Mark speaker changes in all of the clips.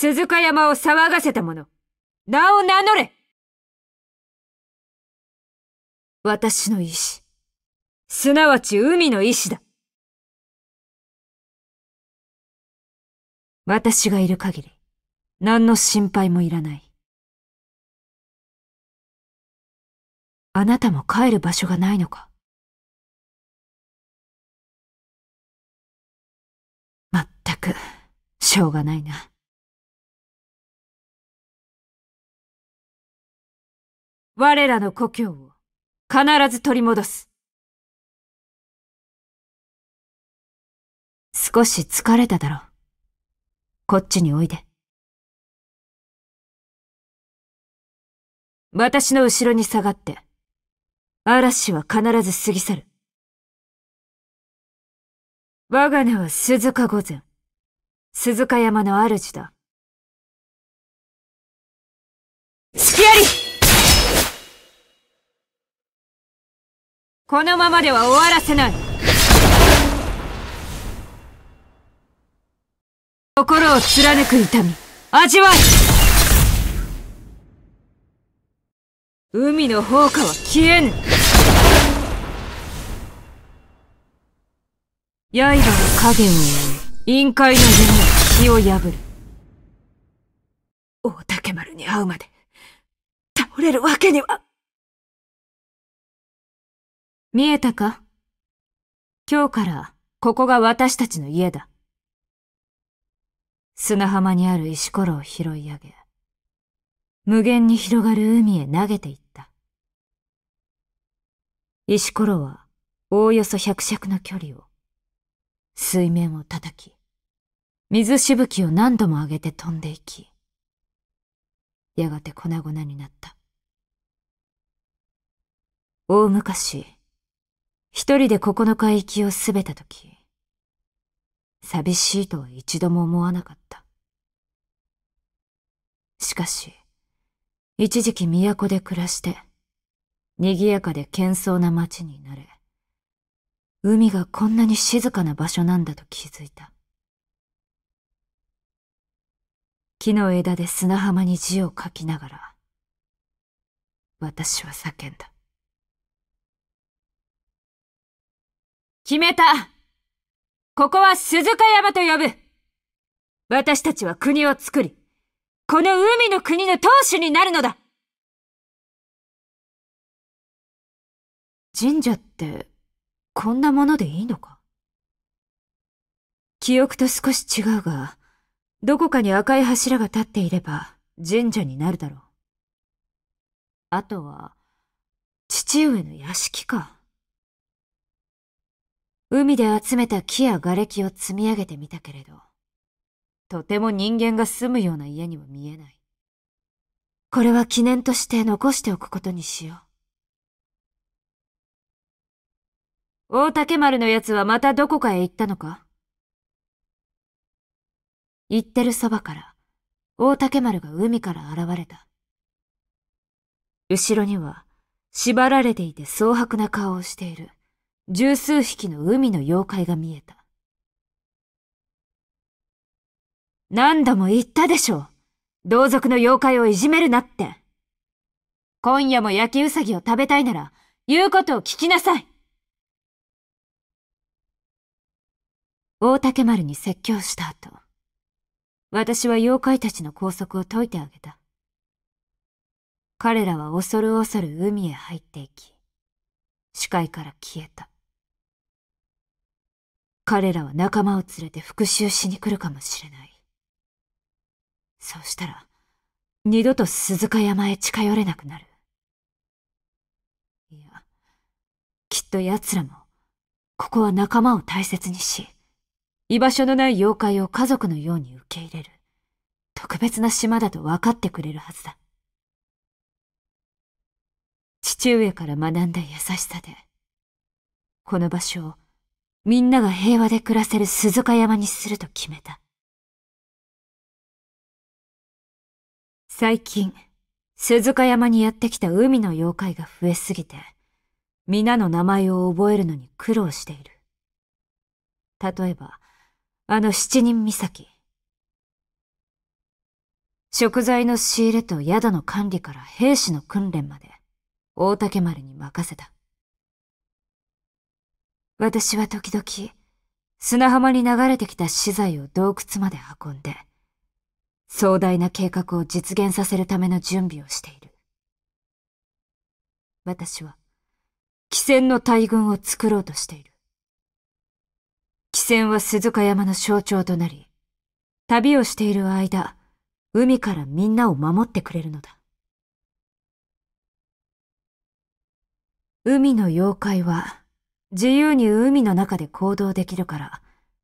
Speaker 1: 鈴鹿山を騒がせた者、名を名乗れ私の意志、すなわち海の意志だ。私がいる限り、何の心配もいらない。あなたも帰る場所がないのかまったく、しょうがないな。我らの故郷を必ず取り戻す。少し疲れただろう。こっちにおいで。私の後ろに下がって、嵐は必ず過ぎ去る。我が名は鈴鹿御前。鈴鹿山の主だ。突きありこのままでは終わらせない心を貫く痛み味わい海
Speaker 2: の放火は消えぬ刃の影を追う陰海の闇は火を破る
Speaker 1: 大竹丸に会うまで倒れるわけには見えたか今日からここが私たちの家だ。砂浜にある
Speaker 2: 石ころを拾い上げ、無限に広がる海へ投げていった。石ころはおおよそ百尺の距離を、水面を叩き、水しぶきを何度も上げて飛んでいき、やがて粉々になった。大昔、一人で9日行きを滑った時、寂しいとは一度も思わなかった。しかし、一時期都で暮らして、賑やかで喧騒な街になれ、海がこんなに静かな場所なんだと気づいた。木の枝で砂浜に字を書きながら、私は叫んだ。
Speaker 1: 決めたここは鈴鹿山と呼ぶ
Speaker 2: 私たちは国を作
Speaker 1: り、この海の国の当主になるのだ神社って、こんなものでいいのか記憶と少し違うが、どこかに赤い
Speaker 2: 柱が立っていれば神社になるだろう。あとは、父上の屋敷か。海で集めた木や瓦礫を積み上げてみたけれど、とても人間が住むような家には見えない。これは記念として残しておくことにしよう。大竹丸の奴はまたどこかへ行ったのか行ってるそばから、大竹丸が海から現れた。後ろには、縛られていて蒼白な顔をしている。十数匹の海の妖怪が見えた。何度も言ったでしょう。同族の妖怪をいじめるなって。今夜も焼きうさぎを食べたいなら、言うことを聞きなさい。大竹丸に説教した後、私は妖怪たちの拘束を解いてあげた。彼らは恐る恐る海へ入っていき、視界から消えた。彼らは仲間を連れて復讐しに来るかもしれない。そうしたら、二度と鈴鹿山へ近寄れなくなる。いや、きっと奴らも、ここは仲間を大切にし、居場所のない妖怪を家族のように受け入れる、特別な島だと分かってくれるはずだ。父上から学んだ優しさで、この場所をみんなが平和で暮らせる鈴鹿山にすると決めた。最近、鈴鹿山にやってきた海の妖怪が増えすぎて、皆の名前を覚えるのに苦労している。例えば、あの七人岬。食材の仕入れと宿の管理から兵士の訓練まで、大竹丸に任せた。私は時々、砂浜に流れてきた資材を洞窟まで運んで、壮大な計画を実現させるための準備をしている。私は、汽船の大群を作ろうとしている。汽船は鈴鹿山の象徴となり、旅をしている間、海からみんなを守ってくれるのだ。海の妖怪は、自由に海の中で行動できるから、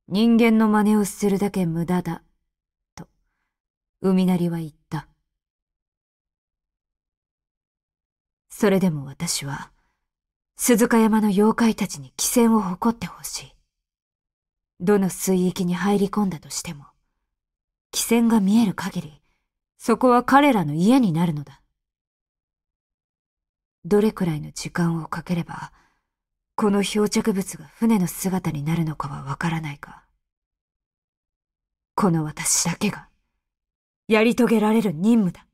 Speaker 2: 人間の真似をするだけ無駄だ、と、海なりは言った。それでも私は、鈴鹿山の妖怪たちに気戦を誇ってほしい。どの水域に入り込んだとしても、気戦が見える限り、そこは彼らの家になるのだ。どれくらいの時間をかければ、この漂着物が船の姿になる
Speaker 1: のかはわからないが、この私だけが、やり遂げられる任務だ。